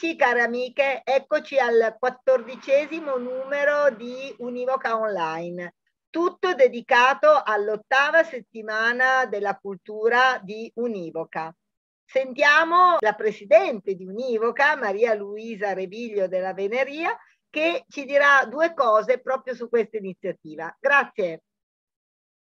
amici, care amiche, eccoci al quattordicesimo numero di Univoca Online, tutto dedicato all'ottava settimana della cultura di Univoca. Sentiamo la presidente di Univoca, Maria Luisa Reviglio della Veneria, che ci dirà due cose proprio su questa iniziativa. Grazie.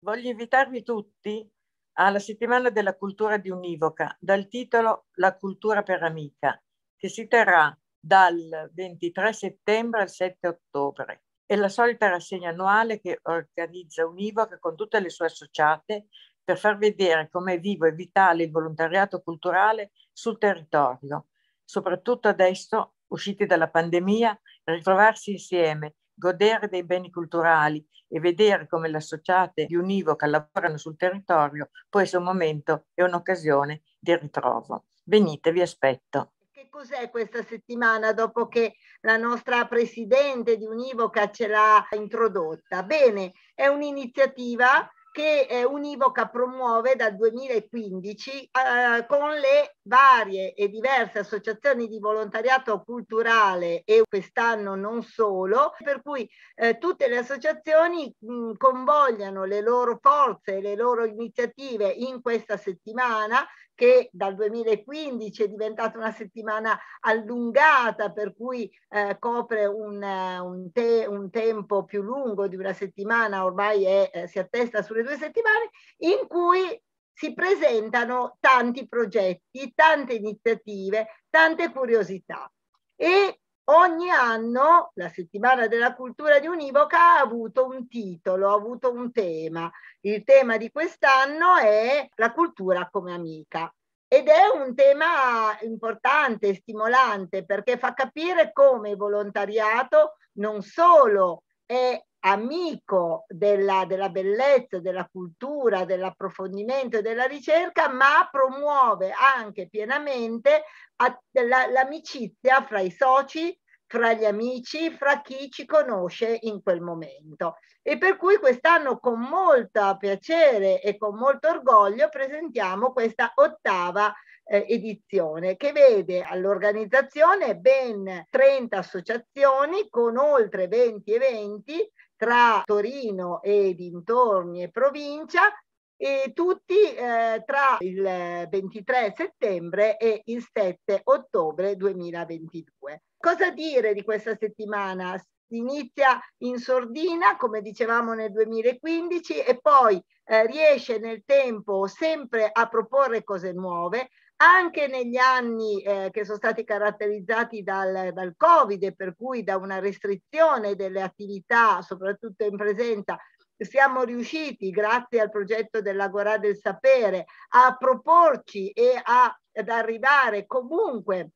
Voglio invitarvi tutti alla settimana della cultura di Univoca dal titolo La cultura per amica che si terrà dal 23 settembre al 7 ottobre. È la solita rassegna annuale che organizza Univoca con tutte le sue associate per far vedere come è vivo e vitale il volontariato culturale sul territorio, soprattutto adesso, usciti dalla pandemia, ritrovarsi insieme, godere dei beni culturali e vedere come le associate di Univoca lavorano sul territorio può essere un momento e un'occasione di ritrovo. Venite, vi aspetto cos'è questa settimana dopo che la nostra presidente di Univoca ce l'ha introdotta? Bene, è un'iniziativa che eh, Univoca promuove dal 2015 eh, con le varie e diverse associazioni di volontariato culturale e quest'anno non solo, per cui eh, tutte le associazioni mh, mm, convogliano le loro forze e le loro iniziative in questa settimana che dal 2015 è diventata una settimana allungata per cui eh, copre un, eh, un, te, un, tempo più lungo di una settimana, ormai è, eh, si attesta sulle due settimane, in cui si presentano tanti progetti, tante iniziative, tante curiosità. E ogni anno la settimana della cultura di Univoca ha avuto un titolo, ha avuto un tema. Il tema di quest'anno è la cultura come amica. Ed è un tema importante, stimolante, perché fa capire come il volontariato non solo è amico della, della, bellezza, della cultura, dell'approfondimento e della ricerca, ma promuove anche pienamente l'amicizia fra i soci, fra gli amici, fra chi ci conosce in quel momento. E per cui quest'anno con molto piacere e con molto orgoglio presentiamo questa ottava eh, edizione che vede all'organizzazione ben 30 associazioni con oltre 20 eventi tra Torino e dintorni e provincia e tutti eh, tra il 23 settembre e il 7 ottobre 2022. Cosa dire di questa settimana? inizia in sordina, come dicevamo nel 2015, e poi eh, riesce nel tempo sempre a proporre cose nuove, anche negli anni eh, che sono stati caratterizzati dal, dal Covid e per cui da una restrizione delle attività, soprattutto in presenza, siamo riusciti, grazie al progetto dell'Agorà del Sapere, a proporci e a, ad arrivare comunque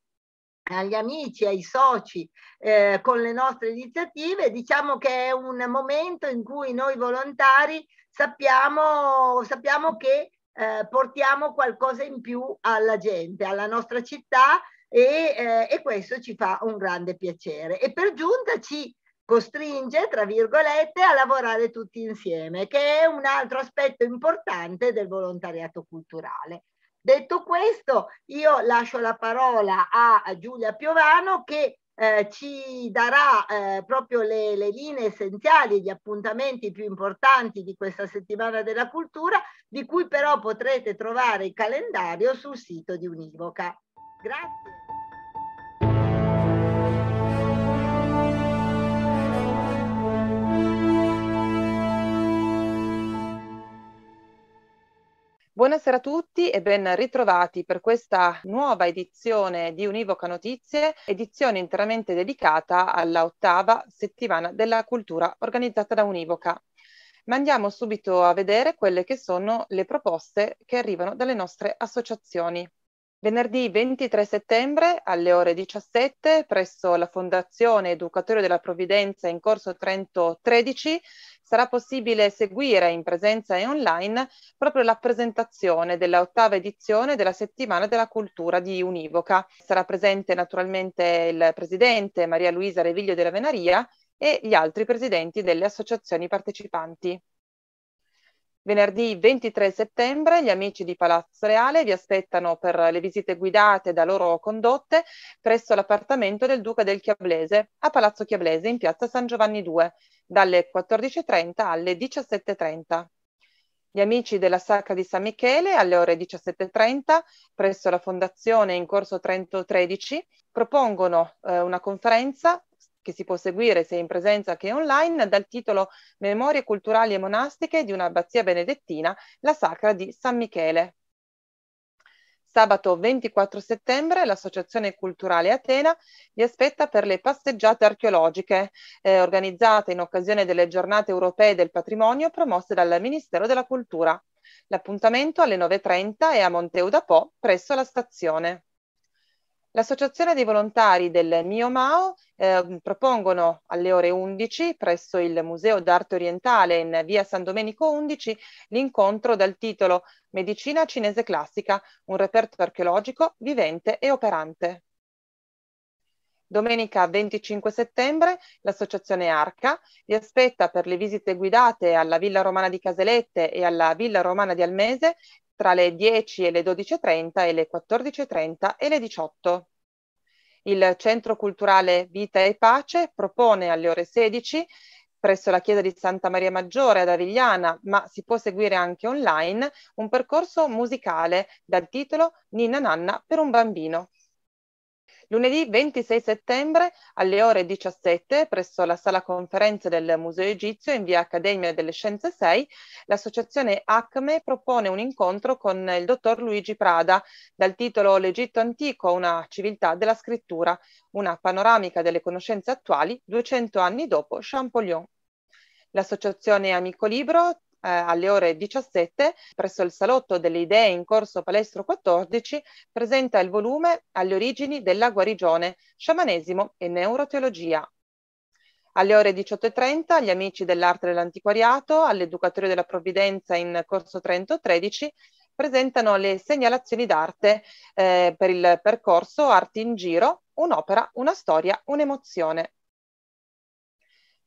agli amici, ai soci eh, con le nostre iniziative, diciamo che è un momento in cui noi volontari sappiamo, sappiamo che eh, portiamo qualcosa in più alla gente, alla nostra città e, eh, e, questo ci fa un grande piacere. E per giunta ci costringe, tra virgolette, a lavorare tutti insieme, che è un altro aspetto importante del volontariato culturale. Detto questo, io lascio la parola a Giulia Piovano che eh, ci darà eh, proprio le, le, linee essenziali, gli appuntamenti più importanti di questa settimana della cultura, di cui però potrete trovare il calendario sul sito di Univoca. Grazie. Buonasera a tutti e ben ritrovati per questa nuova edizione di Univoca Notizie, edizione interamente dedicata alla ottava settimana della cultura organizzata da Univoca. Ma andiamo subito a vedere quelle che sono le proposte che arrivano dalle nostre associazioni. Venerdì 23 settembre alle ore 17 presso la Fondazione Educatorio della Provvidenza in corso Trento 13 sarà possibile seguire in presenza e online proprio la presentazione della ottava edizione della settimana della cultura di Univoca. Sarà presente naturalmente il presidente Maria Luisa Reviglio della Venaria e gli altri presidenti delle associazioni partecipanti. Venerdì 23 settembre gli amici di Palazzo Reale vi aspettano per le visite guidate da loro condotte presso l'appartamento del Duca del Chiablese a Palazzo Chiablese in piazza San Giovanni II dalle 14.30 alle 17.30. Gli amici della Sacra di San Michele alle ore 17.30 presso la Fondazione in corso Trento 13 propongono eh, una conferenza che si può seguire sia in presenza che online dal titolo Memorie culturali e monastiche di un'abbazia benedettina, la Sacra di San Michele. Sabato 24 settembre l'Associazione Culturale Atena vi aspetta per le passeggiate archeologiche eh, organizzate in occasione delle giornate europee del patrimonio promosse dal Ministero della Cultura. L'appuntamento alle 9.30 è a Monteu da Po presso la stazione. L'Associazione dei volontari del Mio Mao eh, propongono alle ore 11 presso il Museo d'Arte Orientale in via San Domenico 11 l'incontro dal titolo Medicina cinese classica, un reperto archeologico vivente e operante. Domenica 25 settembre l'associazione Arca vi aspetta per le visite guidate alla Villa Romana di Caselette e alla Villa Romana di Almese tra le 10 e le 12.30 e le 14.30 e le 18. Il Centro Culturale Vita e Pace propone alle ore 16 presso la chiesa di Santa Maria Maggiore ad Avigliana, ma si può seguire anche online, un percorso musicale dal titolo Ninna Nanna per un bambino. Lunedì 26 settembre alle ore 17 presso la sala conferenze del Museo Egizio in via Accademia delle Scienze 6 l'associazione ACME propone un incontro con il dottor Luigi Prada dal titolo L'Egitto antico, una civiltà della scrittura, una panoramica delle conoscenze attuali 200 anni dopo Champollion. L'associazione Amico Libro eh, alle ore 17 presso il salotto delle idee in corso Palestro 14 presenta il volume Alle origini della guarigione, sciamanesimo e neuroteologia. Alle ore 18.30 gli amici dell'arte dell'antiquariato all'Educatorio della Provvidenza in corso Trento 13 presentano le segnalazioni d'arte eh, per il percorso Arti in Giro, un'opera, una storia, un'emozione.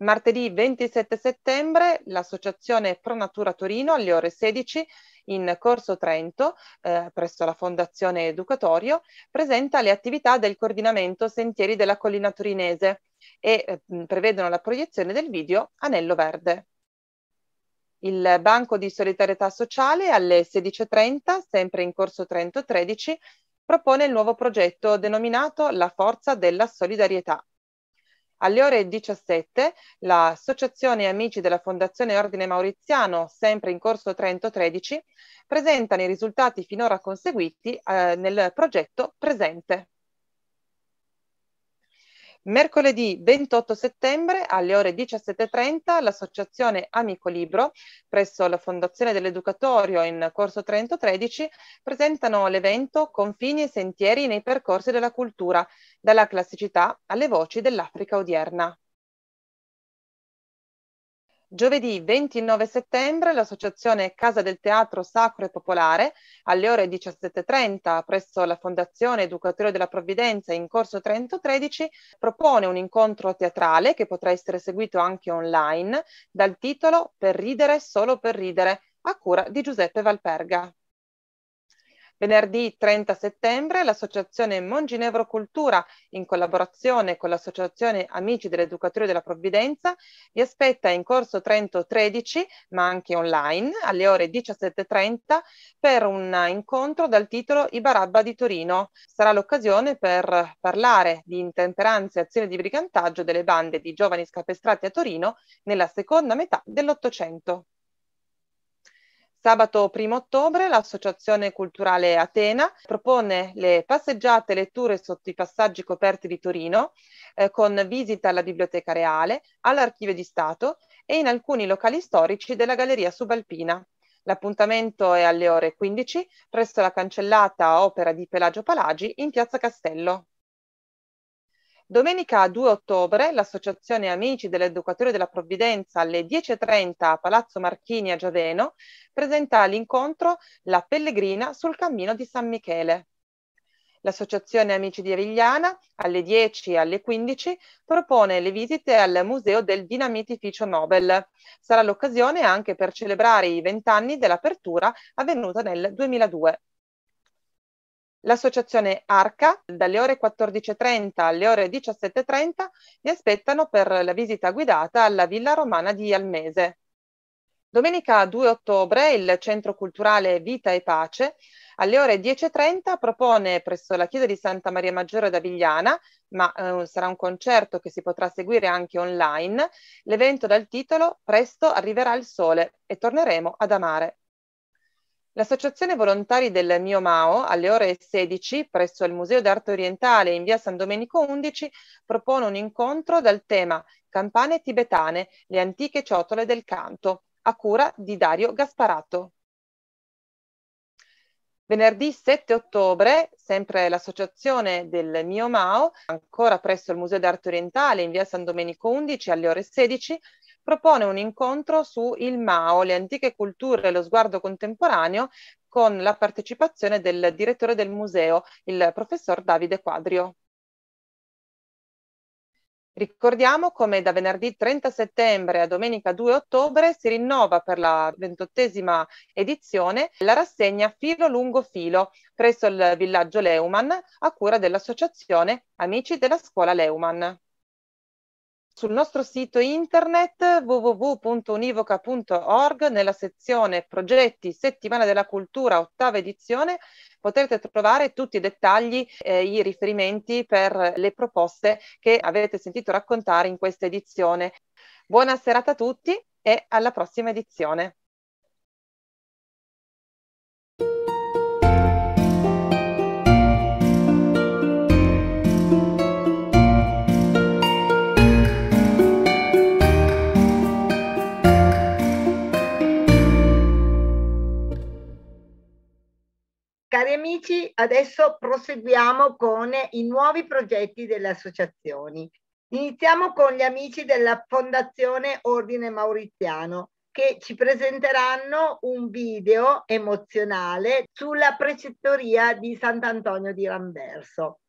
Martedì 27 settembre l'associazione Pronatura Torino alle ore 16 in Corso Trento, eh, presso la Fondazione Educatorio, presenta le attività del coordinamento Sentieri della Collina Torinese e eh, prevedono la proiezione del video Anello Verde. Il banco di solidarietà sociale alle 16.30, sempre in Corso Trento 13, propone il nuovo progetto denominato La forza della solidarietà alle ore 17 l'Associazione Amici della Fondazione Ordine Mauriziano, sempre in corso Trento 13, presentano i risultati finora conseguiti eh, nel progetto presente. Mercoledì 28 settembre alle ore 17.30 l'associazione Amico Libro presso la Fondazione dell'Educatorio in Corso Trento 13 presentano l'evento Confini e sentieri nei percorsi della cultura, dalla classicità alle voci dell'Africa odierna. Giovedì 29 settembre l'associazione Casa del Teatro Sacro e Popolare alle ore 17.30 presso la Fondazione Educatore della Provvidenza in corso Trento 13 propone un incontro teatrale che potrà essere seguito anche online dal titolo Per ridere solo per ridere a cura di Giuseppe Valperga. Venerdì 30 settembre l'associazione Monginevro Cultura, in collaborazione con l'associazione Amici dell'Educatore della Provvidenza, vi aspetta in corso Trento 13, ma anche online, alle ore 17.30 per un incontro dal titolo I Barabba di Torino. Sarà l'occasione per parlare di intemperanze e azioni di brigantaggio delle bande di giovani scapestrati a Torino nella seconda metà dell'Ottocento. Sabato 1 ottobre l'Associazione Culturale Atena propone le passeggiate e letture sotto i passaggi coperti di Torino eh, con visita alla Biblioteca Reale, all'Archivio di Stato e in alcuni locali storici della Galleria Subalpina. L'appuntamento è alle ore 15 presso la cancellata opera di Pelagio Palagi in Piazza Castello. Domenica 2 ottobre l'Associazione Amici dell'Educatore della Provvidenza alle 10.30 a Palazzo Marchini a Giaveno presenta l'incontro La Pellegrina sul cammino di San Michele. L'Associazione Amici di Avigliana alle 10 e alle 15 propone le visite al Museo del Dinamitificio Nobel. Sarà l'occasione anche per celebrare i vent'anni dell'apertura avvenuta nel 2002. L'associazione Arca dalle ore 14.30 alle ore 17.30 vi aspettano per la visita guidata alla Villa Romana di Almese. Domenica 2 ottobre il Centro Culturale Vita e Pace alle ore 10.30 propone presso la Chiesa di Santa Maria Maggiore da Vigliana, ma eh, sarà un concerto che si potrà seguire anche online, l'evento dal titolo Presto arriverà il sole e torneremo ad amare. L'Associazione Volontari del Mio Mao, alle ore 16, presso il Museo d'Arte Orientale in via San Domenico 11, propone un incontro dal tema Campane tibetane, le antiche ciotole del canto, a cura di Dario Gasparato. Venerdì 7 ottobre, sempre l'Associazione del Mio Mao, ancora presso il Museo d'Arte Orientale in via San Domenico 11 alle ore 16, propone un incontro su Il Mao, le antiche culture e lo sguardo contemporaneo, con la partecipazione del direttore del museo, il professor Davide Quadrio. Ricordiamo come da venerdì 30 settembre a domenica 2 ottobre si rinnova per la ventottesima edizione la rassegna Filo lungo filo presso il villaggio Leumann a cura dell'associazione Amici della scuola Leumann sul nostro sito internet www.univoca.org nella sezione Progetti Settimana della Cultura ottava edizione potrete trovare tutti i dettagli e eh, i riferimenti per le proposte che avete sentito raccontare in questa edizione. Buona serata a tutti e alla prossima edizione. Cari amici, adesso proseguiamo con i nuovi progetti delle associazioni. Iniziamo con gli amici della Fondazione Ordine Mauriziano che ci presenteranno un video emozionale sulla precettoria di Sant'Antonio di Ramberso.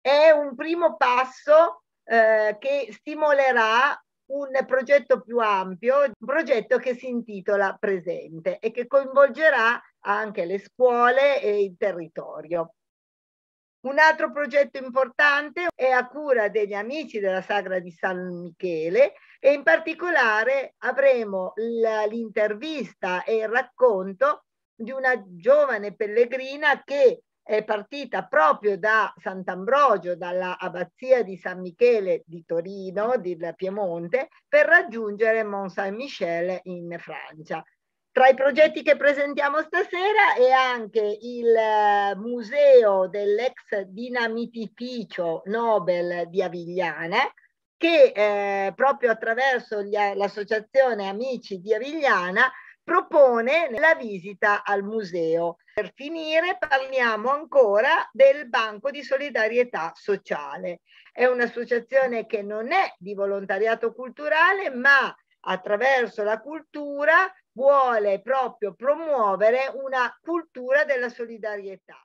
È un primo passo eh, che stimolerà un progetto più ampio, un progetto che si intitola Presente e che coinvolgerà anche le scuole e il territorio. Un altro progetto importante è a cura degli amici della Sagra di San Michele e in particolare avremo l'intervista e il racconto di una giovane pellegrina che è partita proprio da Sant'Ambrogio, dalla abbazia di San Michele di Torino, del Piemonte, per raggiungere Mont Saint-Michel in Francia. Tra i progetti che presentiamo stasera è anche il eh, museo dell'ex dinamitificio Nobel di Avigliana, che eh, proprio attraverso l'associazione Amici di Avigliana propone la visita al museo. Per finire parliamo ancora del Banco di Solidarietà Sociale. È un'associazione che non è di volontariato culturale, ma attraverso la cultura vuole proprio promuovere una cultura della solidarietà.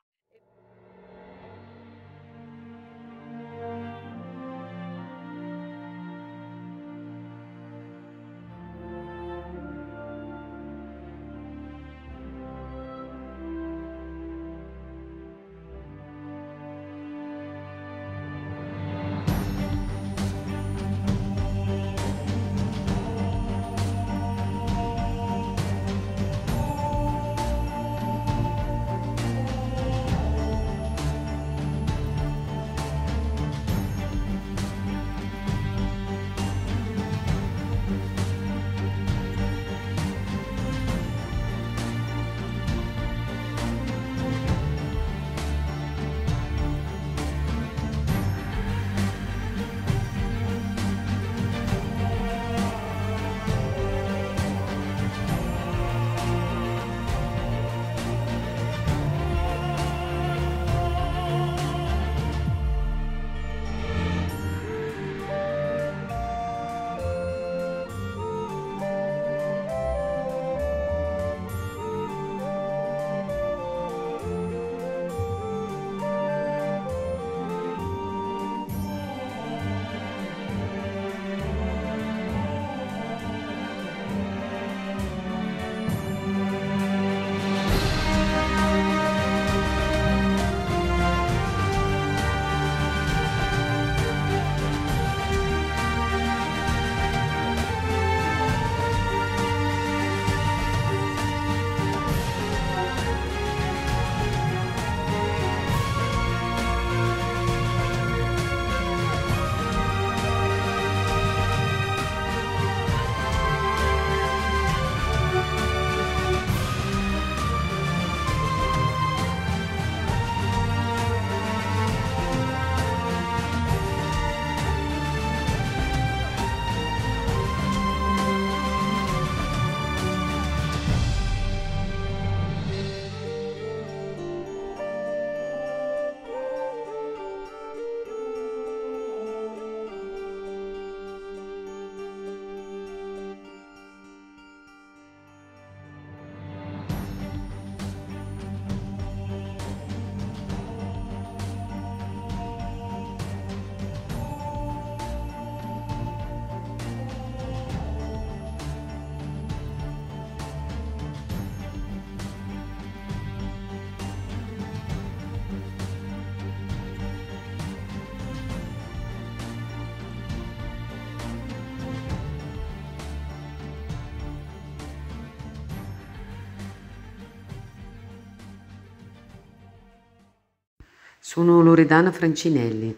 Sono Loredana Francinelli.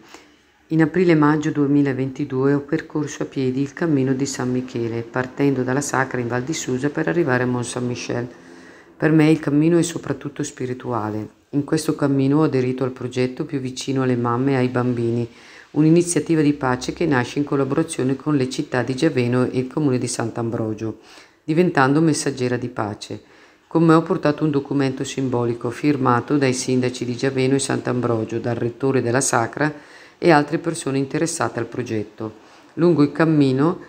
In aprile-maggio 2022 ho percorso a piedi il cammino di San Michele, partendo dalla Sacra in Val di Susa per arrivare a Mont Saint-Michel. Per me il cammino è soprattutto spirituale. In questo cammino ho aderito al progetto più vicino alle mamme e ai bambini, un'iniziativa di pace che nasce in collaborazione con le città di Giaveno e il comune di Sant'Ambrogio, diventando messaggera di pace. Con me ho portato un documento simbolico firmato dai sindaci di Giaveno e Sant'Ambrogio, dal rettore della Sacra e altre persone interessate al progetto. Lungo il cammino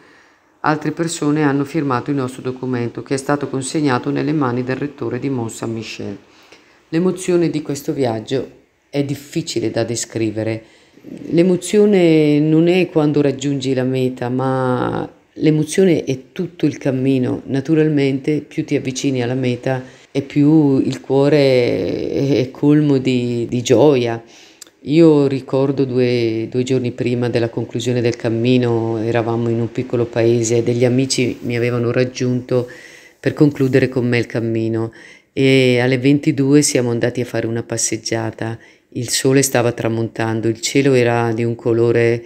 altre persone hanno firmato il nostro documento che è stato consegnato nelle mani del rettore di Mont Saint-Michel. L'emozione di questo viaggio è difficile da descrivere. L'emozione non è quando raggiungi la meta, ma L'emozione è tutto il cammino, naturalmente più ti avvicini alla meta e più il cuore è colmo di, di gioia. Io ricordo due, due, giorni prima della conclusione del cammino, eravamo in un piccolo paese e degli amici mi avevano raggiunto per concludere con me il cammino e alle 22 siamo andati a fare una passeggiata. Il sole stava tramontando, il cielo era di un colore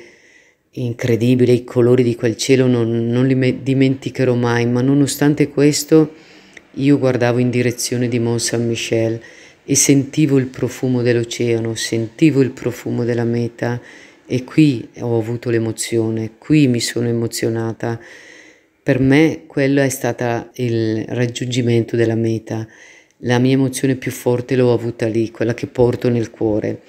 incredibile, i colori di quel cielo non, non li dimenticherò mai, ma nonostante questo io guardavo in direzione di Mont Saint-Michel e sentivo il profumo dell'oceano, sentivo il profumo della meta e qui ho avuto l'emozione, qui mi sono emozionata. Per me quello è stato il raggiungimento della meta. La mia emozione più forte l'ho avuta lì, quella che porto nel cuore.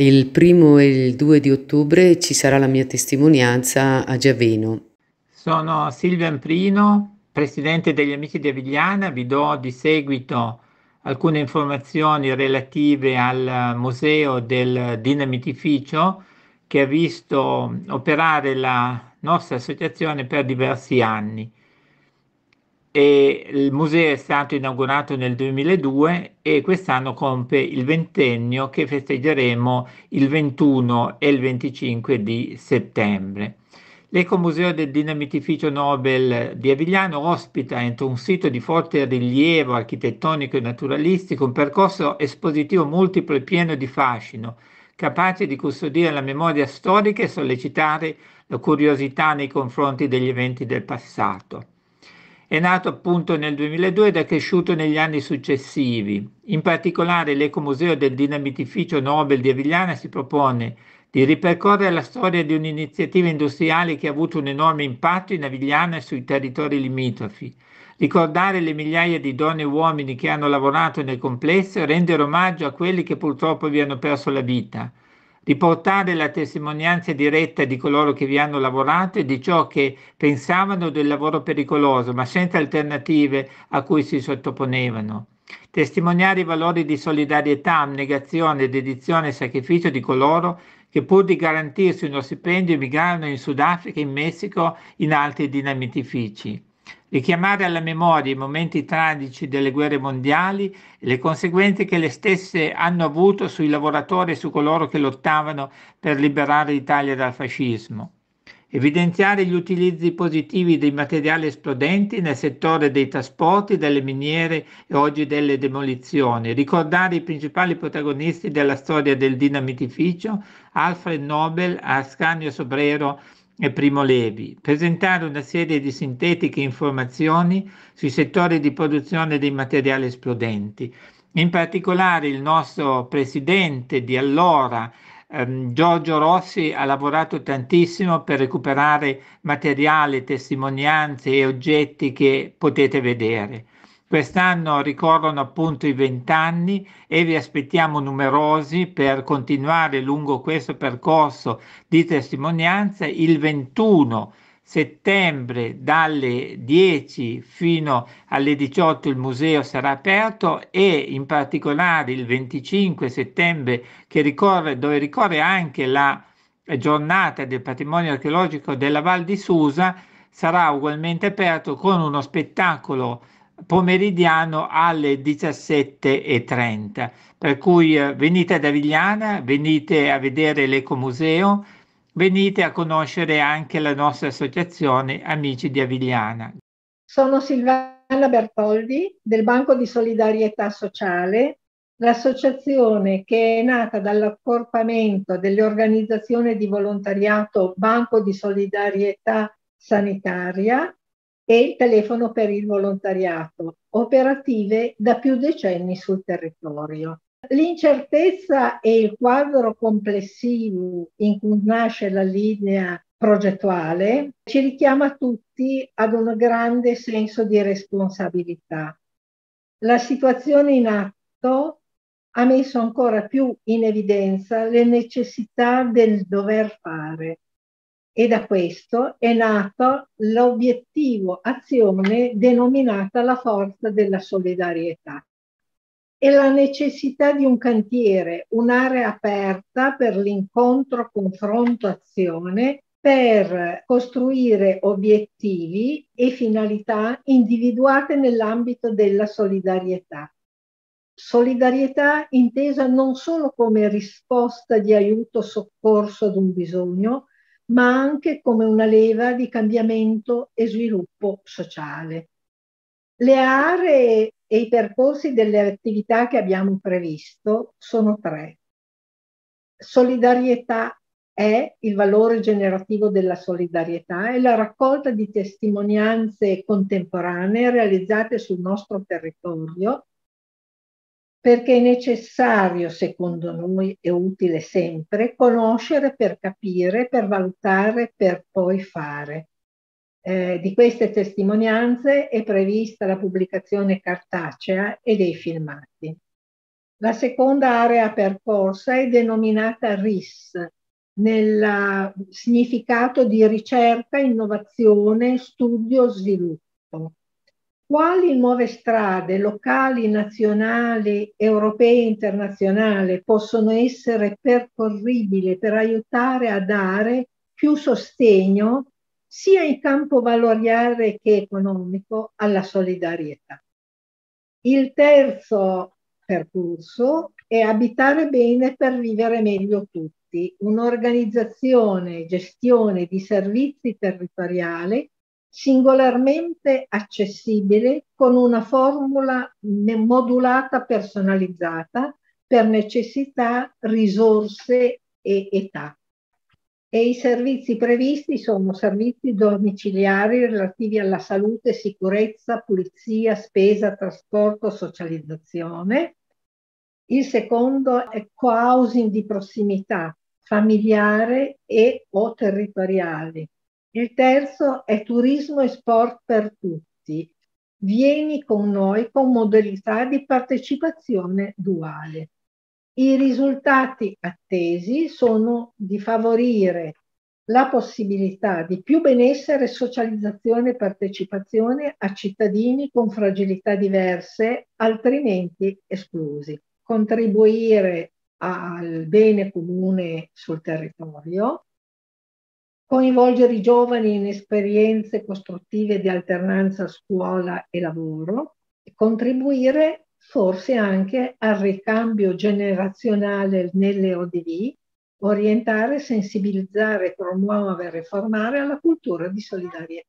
Il primo e il 2 di ottobre ci sarà la mia testimonianza a Giaveno. Sono Silvia Amprino, presidente degli Amici di Avigliana, vi do di seguito alcune informazioni relative al museo del dinamitificio che ha visto operare la nostra associazione per diversi anni e il museo è stato inaugurato nel 2002 e quest'anno compie il ventennio che festeggeremo il 21 e il 25 di settembre. L'Ecomuseo del Dinamitificio Nobel di Avigliano ospita entro un sito di forte rilievo architettonico e naturalistico un percorso espositivo multiplo e pieno di fascino, capace di custodire la memoria storica e sollecitare la curiosità nei confronti degli eventi del passato. È nato appunto nel 2002 ed è cresciuto negli anni successivi. In particolare l'Ecomuseo del Dinamitificio Nobel di Avigliana si propone di ripercorrere la storia di un'iniziativa industriale che ha avuto un enorme impatto in Avigliana e sui territori limitrofi. Ricordare le migliaia di donne e uomini che hanno lavorato nel complesso e rendere omaggio a quelli che purtroppo vi hanno perso la vita di portare la testimonianza diretta di coloro che vi hanno lavorato e di ciò che pensavano del lavoro pericoloso, ma senza alternative a cui si sottoponevano. Testimoniare i valori di solidarietà, abnegazione, dedizione e sacrificio di coloro che pur di garantirsi uno stipendio emigrarono in Sudafrica, in Messico, in altri dinamitifici richiamare alla memoria i momenti tragici delle guerre mondiali e le conseguenze che le stesse hanno avuto sui lavoratori e su coloro che lottavano per liberare l'Italia dal fascismo. Evidenziare gli utilizzi positivi dei materiali esplodenti nel settore dei trasporti, delle miniere e oggi delle demolizioni. Ricordare i principali protagonisti della storia del dinamitificio, Alfred Nobel, Ascanio Sobrero, e Primo Levi, presentare una serie di sintetiche informazioni sui settori di produzione dei materiali esplodenti. In particolare il nostro presidente di allora, ehm, Giorgio Rossi, ha lavorato tantissimo per recuperare materiale, testimonianze e oggetti che potete vedere. Quest'anno ricorrono appunto i vent'anni e vi aspettiamo numerosi per continuare lungo questo percorso di testimonianza il 21 settembre dalle 10 fino alle 18 il museo sarà aperto e in particolare il 25 settembre ricorre, dove ricorre anche la giornata del patrimonio archeologico della Val di Susa sarà ugualmente aperto con uno spettacolo pomeridiano alle 17.30. Per cui eh, venite ad Avigliana, venite a vedere l'Ecomuseo, venite a conoscere anche la nostra associazione Amici di Avigliana. Sono Silvana Bertoldi del Banco di Solidarietà Sociale, l'associazione che è nata dall'accorpamento dell'organizzazione di volontariato Banco di Solidarietà Sanitaria e il telefono per il volontariato, operative da più decenni sul territorio. L'incertezza e il quadro complessivo in cui nasce la linea progettuale ci richiama tutti ad un grande senso di responsabilità. La situazione in atto ha messo ancora più in evidenza le necessità del dover fare, e da questo è nato l'obiettivo azione denominata la forza della solidarietà e la necessità di un cantiere, un'area aperta per l'incontro, confronto, azione per costruire obiettivi e finalità individuate nell'ambito della solidarietà. Solidarietà intesa non solo come risposta di aiuto, soccorso ad un bisogno, ma anche come una leva di cambiamento e sviluppo sociale. Le aree e i percorsi delle attività che abbiamo previsto sono tre. Solidarietà è il valore generativo della solidarietà e la raccolta di testimonianze contemporanee realizzate sul nostro territorio perché è necessario, secondo noi, e utile sempre, conoscere per capire, per valutare, per poi fare. Eh, di queste testimonianze è prevista la pubblicazione cartacea e dei filmati. La seconda area percorsa è denominata RIS, nel significato di ricerca, innovazione, studio, sviluppo. Quali nuove strade locali, nazionali, europee e internazionali possono essere percorribili per aiutare a dare più sostegno sia in campo valoriale che economico alla solidarietà? Il terzo percorso è Abitare bene per vivere meglio tutti, un'organizzazione e gestione di servizi territoriali singolarmente accessibile con una formula modulata personalizzata per necessità, risorse e età. E i servizi previsti sono servizi domiciliari relativi alla salute, sicurezza, pulizia, spesa, trasporto, socializzazione. Il secondo è co-housing di prossimità familiare e o territoriali il terzo è turismo e sport per tutti. Vieni con noi con modalità di partecipazione duale. I risultati attesi sono di favorire la possibilità di più benessere, socializzazione e partecipazione a cittadini con fragilità diverse, altrimenti esclusi, contribuire al bene comune sul territorio, coinvolgere i giovani in esperienze costruttive di alternanza scuola e lavoro e contribuire forse anche al ricambio generazionale nelle ODV, orientare, sensibilizzare, promuovere e formare alla cultura di solidarietà.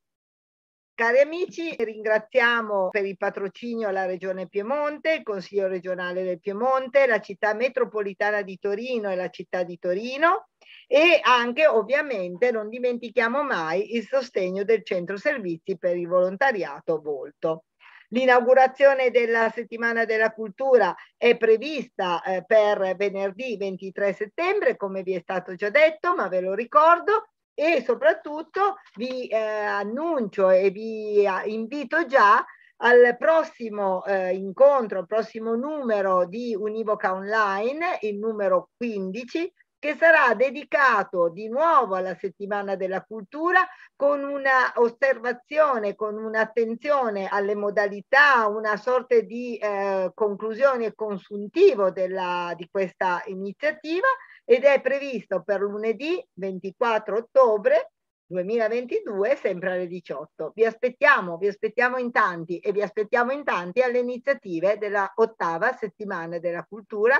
Cari amici, ringraziamo per il patrocinio la Regione Piemonte, il Consiglio regionale del Piemonte, la città metropolitana di Torino e la città di Torino e anche ovviamente non dimentichiamo mai il sostegno del centro servizi per il volontariato Volto. L'inaugurazione della settimana della cultura è prevista eh, per venerdì 23 settembre, come vi è stato già detto, ma ve lo ricordo, e soprattutto vi eh, annuncio e vi eh, invito già al prossimo eh, incontro, al prossimo numero di Univoca Online, il numero 15, che sarà dedicato di nuovo alla settimana della cultura con una osservazione, con un'attenzione alle modalità, una sorta di eh, conclusione e consuntivo della, di questa iniziativa ed è previsto per lunedì 24 ottobre 2022 sempre alle 18. Vi aspettiamo, vi aspettiamo in tanti e vi aspettiamo in tanti alle iniziative della ottava settimana della cultura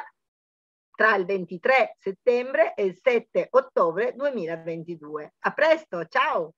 tra il 23 settembre e il 7 ottobre 2022. A presto, ciao!